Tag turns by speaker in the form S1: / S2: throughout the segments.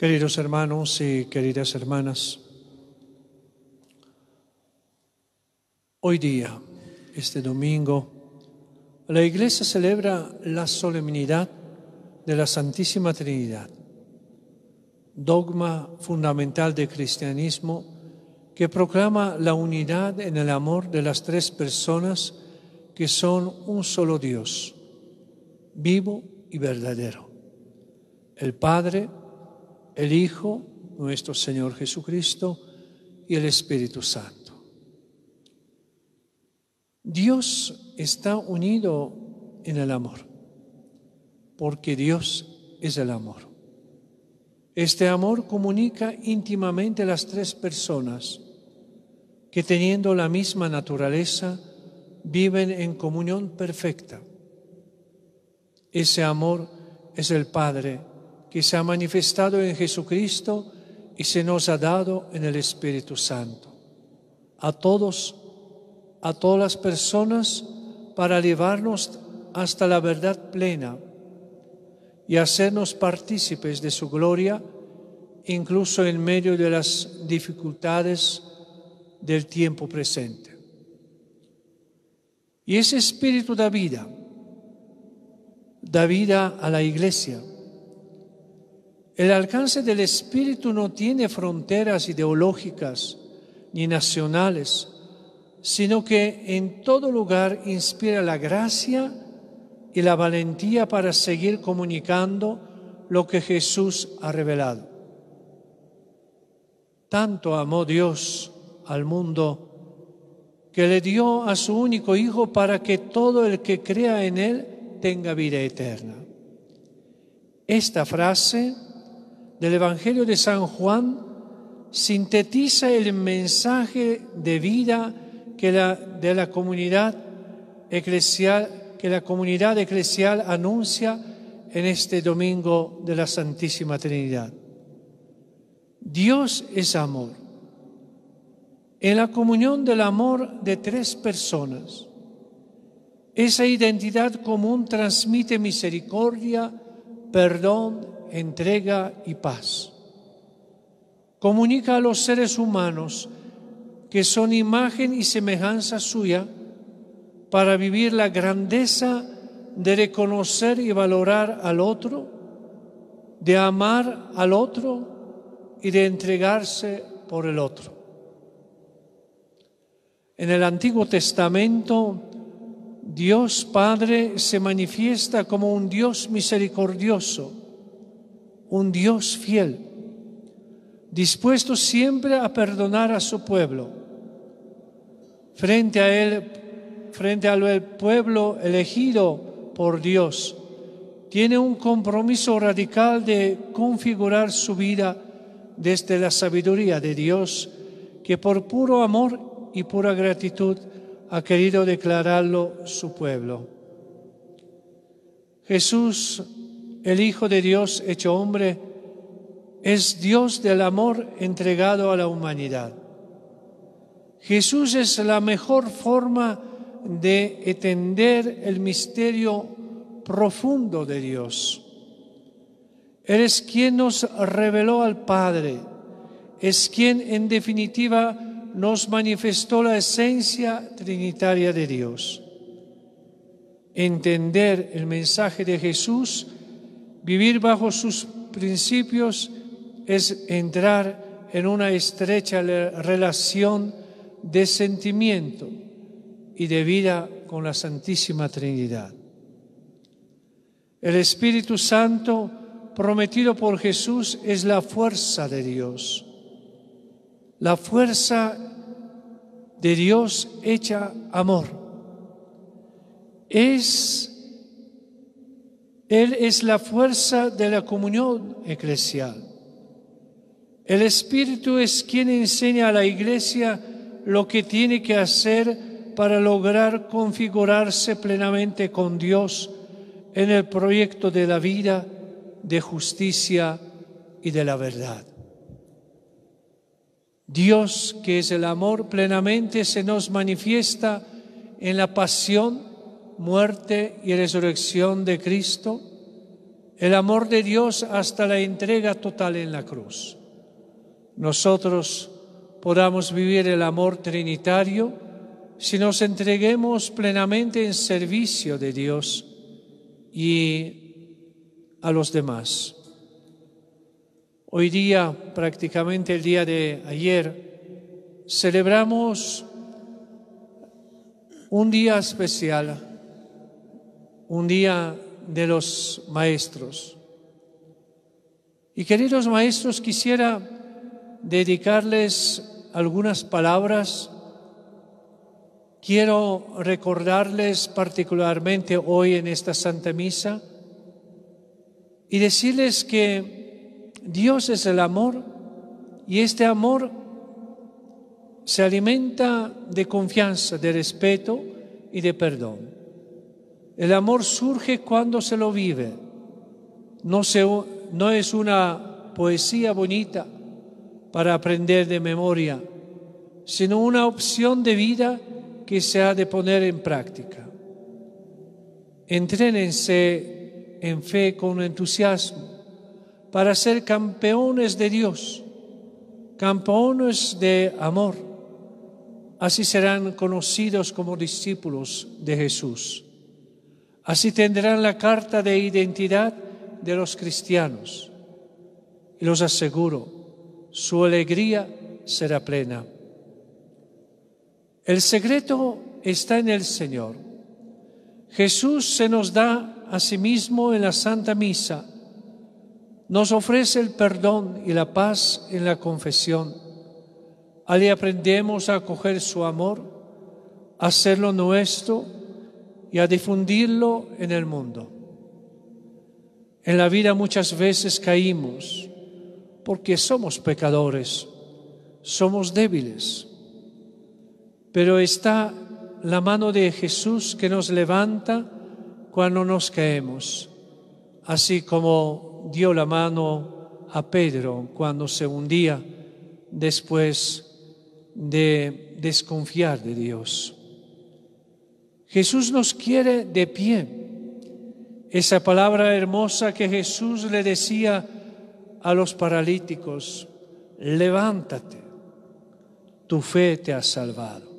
S1: Queridos hermanos y queridas hermanas, hoy día, este domingo, la Iglesia celebra la solemnidad de la Santísima Trinidad, dogma fundamental del cristianismo que proclama la unidad en el amor de las tres personas que son un solo Dios, vivo y verdadero, el Padre, el Hijo, nuestro Señor Jesucristo, y el Espíritu Santo. Dios está unido en el amor, porque Dios es el amor. Este amor comunica íntimamente las tres personas que teniendo la misma naturaleza viven en comunión perfecta. Ese amor es el Padre, que se ha manifestado en Jesucristo y se nos ha dado en el Espíritu Santo. A todos, a todas las personas, para llevarnos hasta la verdad plena y hacernos partícipes de su gloria, incluso en medio de las dificultades del tiempo presente. Y ese espíritu da vida, da vida a la iglesia, el alcance del Espíritu no tiene fronteras ideológicas ni nacionales, sino que en todo lugar inspira la gracia y la valentía para seguir comunicando lo que Jesús ha revelado. Tanto amó Dios al mundo que le dio a su único Hijo para que todo el que crea en Él tenga vida eterna. Esta frase del Evangelio de San Juan sintetiza el mensaje de vida que la, de la comunidad eclesial, que la comunidad eclesial anuncia en este domingo de la Santísima Trinidad. Dios es amor. En la comunión del amor de tres personas, esa identidad común transmite misericordia, perdón, entrega y paz. Comunica a los seres humanos que son imagen y semejanza suya para vivir la grandeza de reconocer y valorar al otro, de amar al otro y de entregarse por el otro. En el Antiguo Testamento, Dios Padre se manifiesta como un Dios misericordioso un Dios fiel, dispuesto siempre a perdonar a su pueblo. Frente a él, frente al pueblo elegido por Dios, tiene un compromiso radical de configurar su vida desde la sabiduría de Dios, que por puro amor y pura gratitud ha querido declararlo su pueblo. Jesús el Hijo de Dios hecho hombre, es Dios del amor entregado a la humanidad. Jesús es la mejor forma de entender el misterio profundo de Dios. Él es quien nos reveló al Padre, es quien en definitiva nos manifestó la esencia trinitaria de Dios. Entender el mensaje de Jesús Vivir bajo sus principios es entrar en una estrecha relación de sentimiento y de vida con la Santísima Trinidad. El Espíritu Santo prometido por Jesús es la fuerza de Dios, la fuerza de Dios hecha amor. Es él es la fuerza de la comunión eclesial. El Espíritu es quien enseña a la Iglesia lo que tiene que hacer para lograr configurarse plenamente con Dios en el proyecto de la vida, de justicia y de la verdad. Dios, que es el amor, plenamente se nos manifiesta en la pasión, muerte y resurrección de Cristo, el amor de Dios hasta la entrega total en la cruz. Nosotros podamos vivir el amor trinitario si nos entreguemos plenamente en servicio de Dios y a los demás. Hoy día, prácticamente el día de ayer, celebramos un día especial un día de los maestros. Y queridos maestros, quisiera dedicarles algunas palabras. Quiero recordarles particularmente hoy en esta Santa Misa y decirles que Dios es el amor y este amor se alimenta de confianza, de respeto y de perdón. El amor surge cuando se lo vive. No, no es una poesía bonita para aprender de memoria, sino una opción de vida que se ha de poner en práctica. Entrénense en fe con entusiasmo para ser campeones de Dios, campeones de amor. Así serán conocidos como discípulos de Jesús. Así tendrán la carta de identidad de los cristianos. Y los aseguro, su alegría será plena. El secreto está en el Señor. Jesús se nos da a sí mismo en la Santa Misa. Nos ofrece el perdón y la paz en la confesión. Allí aprendemos a acoger su amor, a hacerlo nuestro y a difundirlo en el mundo. En la vida muchas veces caímos porque somos pecadores, somos débiles, pero está la mano de Jesús que nos levanta cuando nos caemos, así como dio la mano a Pedro cuando se hundía después de desconfiar de Dios. Jesús nos quiere de pie. Esa palabra hermosa que Jesús le decía a los paralíticos, levántate, tu fe te ha salvado.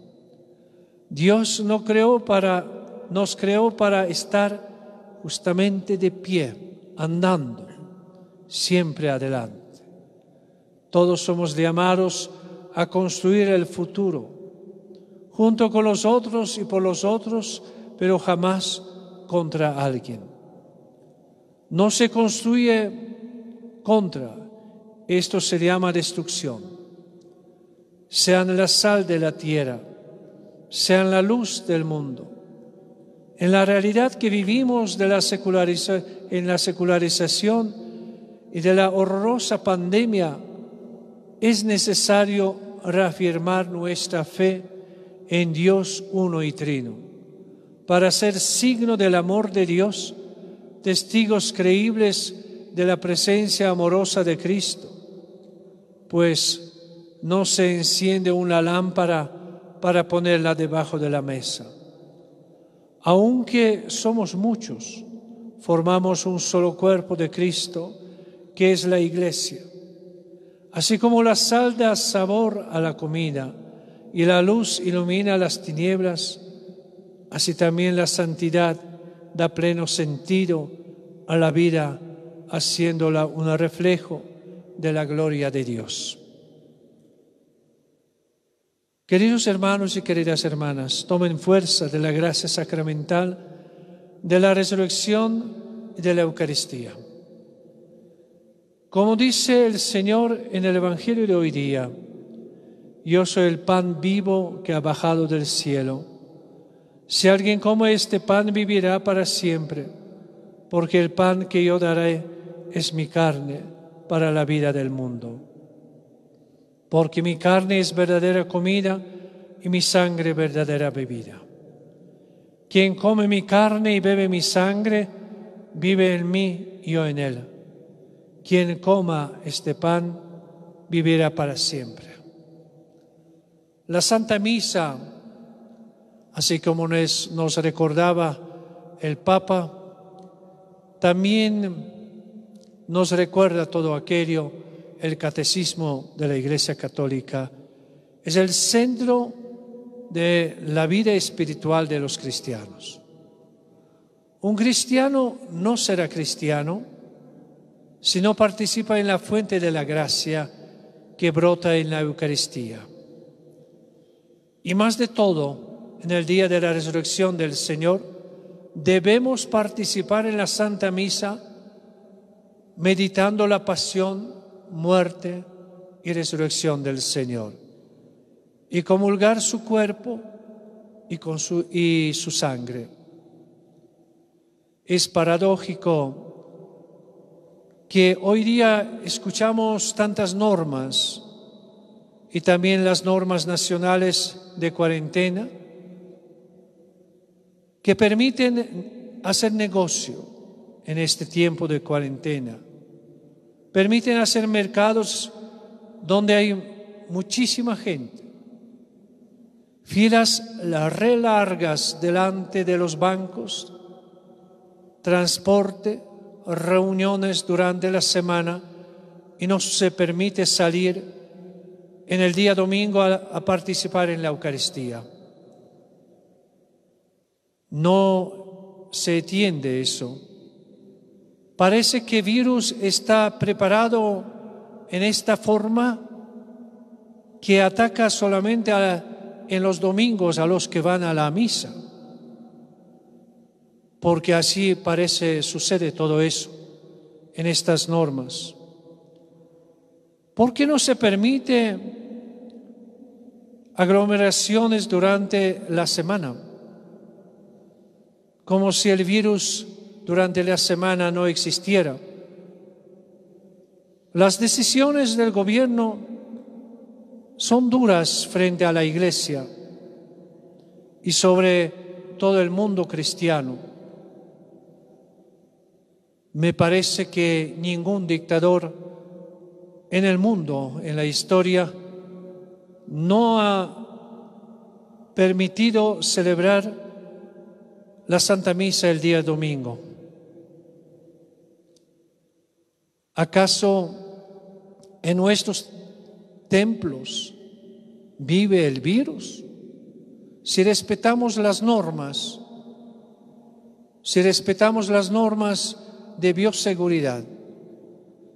S1: Dios no creó para, nos creó para estar justamente de pie, andando, siempre adelante. Todos somos llamados a construir el futuro junto con los otros y por los otros, pero jamás contra alguien. No se construye contra, esto se llama destrucción. Sean la sal de la tierra, sean la luz del mundo. En la realidad que vivimos de la en la secularización y de la horrorosa pandemia, es necesario reafirmar nuestra fe en Dios uno y trino, para ser signo del amor de Dios, testigos creíbles de la presencia amorosa de Cristo, pues no se enciende una lámpara para ponerla debajo de la mesa. Aunque somos muchos, formamos un solo cuerpo de Cristo, que es la iglesia. Así como la sal da sabor a la comida, y la luz ilumina las tinieblas, así también la santidad da pleno sentido a la vida, haciéndola un reflejo de la gloria de Dios. Queridos hermanos y queridas hermanas, tomen fuerza de la gracia sacramental, de la resurrección y de la Eucaristía. Como dice el Señor en el Evangelio de hoy día, yo soy el pan vivo que ha bajado del cielo. Si alguien come este pan, vivirá para siempre, porque el pan que yo daré es mi carne para la vida del mundo. Porque mi carne es verdadera comida y mi sangre verdadera bebida. Quien come mi carne y bebe mi sangre, vive en mí y yo en él. Quien coma este pan, vivirá para siempre. La Santa Misa, así como nos, recordaba el Papa, también nos recuerda todo aquello, el catecismo de la Iglesia Católica. Es el centro de la vida espiritual de los cristianos. Un cristiano no será cristiano si no participa en la fuente de la gracia que brota en la Eucaristía. Y más de todo, en el día de la resurrección del Señor, debemos participar en la Santa Misa meditando la pasión, muerte y resurrección del Señor. Y comulgar su cuerpo y, su, su sangre. Es paradójico que hoy día escuchamos tantas normas y también las normas nacionales de cuarentena que permiten hacer negocio en este tiempo de cuarentena. Permiten hacer mercados donde hay muchísima gente. Filas largas delante de los bancos, transporte, reuniones durante la semana y no se permite salir en el día domingo a, participar en la Eucaristía. No se entiende eso. Parece que virus está preparado en esta forma que ataca solamente en los domingos a los que van a la misa, porque así parece sucede todo eso en estas normas. ¿Por qué no se permite aglomeraciones durante la semana, como si el virus durante la semana no existiera. Las decisiones del gobierno son duras frente a la iglesia y sobre todo el mundo cristiano. Me parece que ningún dictador en el mundo, en la historia, no ha permitido celebrar la Santa Misa el día domingo. ¿Acaso en nuestros templos vive el virus? Si respetamos las normas, si respetamos las normas de bioseguridad,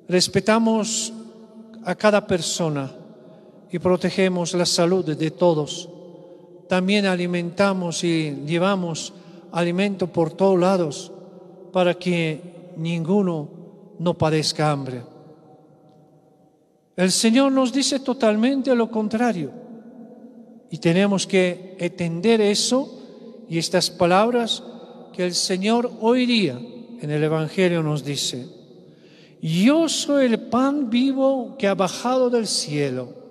S1: respetamos a cada persona, y protegemos la salud de todos. También alimentamos y llevamos alimento por todos lados para que ninguno no padezca hambre. El Señor nos dice totalmente lo contrario y tenemos que entender eso y estas palabras que el Señor hoy día en el Evangelio nos dice. Yo soy el pan vivo que ha bajado del cielo.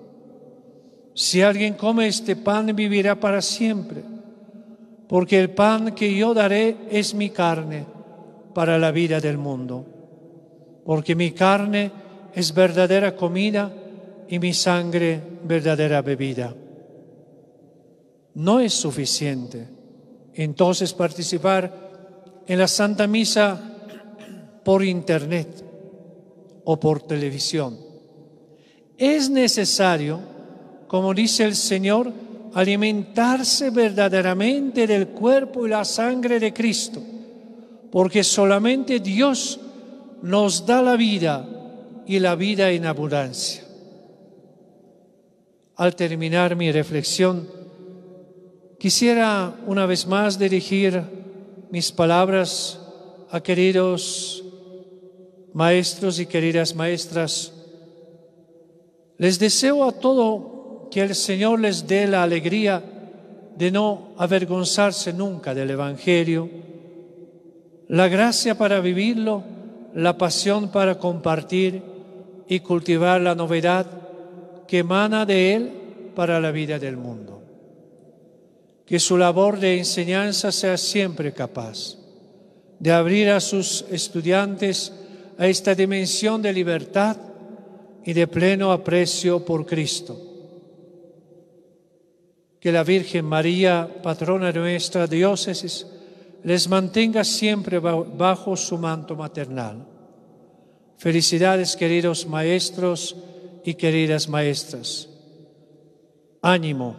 S1: Si alguien come este pan, vivirá para siempre, porque el pan que yo daré es mi carne para la vida del mundo, porque mi carne es verdadera comida y mi sangre verdadera bebida. No es suficiente entonces participar en la Santa Misa por internet o por televisión. Es necesario como dice el Señor, alimentarse verdaderamente del cuerpo y la sangre de Cristo, porque solamente Dios nos da la vida y la vida en abundancia. Al terminar mi reflexión, quisiera una vez más dirigir mis palabras a queridos maestros y queridas maestras. Les deseo a todo que el Señor les dé la alegría de no avergonzarse nunca del Evangelio, la gracia para vivirlo, la pasión para compartir y cultivar la novedad que emana de Él para la vida del mundo. Que su labor de enseñanza sea siempre capaz de abrir a sus estudiantes a esta dimensión de libertad y de pleno aprecio por Cristo que la Virgen María, patrona nuestra diócesis, les mantenga siempre bajo su manto maternal. Felicidades queridos maestros y queridas maestras. Ánimo.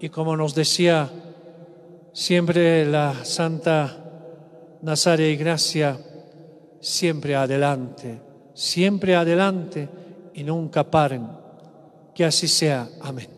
S1: Y como nos decía siempre la Santa Nazaria Gracia, siempre adelante, siempre adelante y nunca paren. Que así sea. Amén.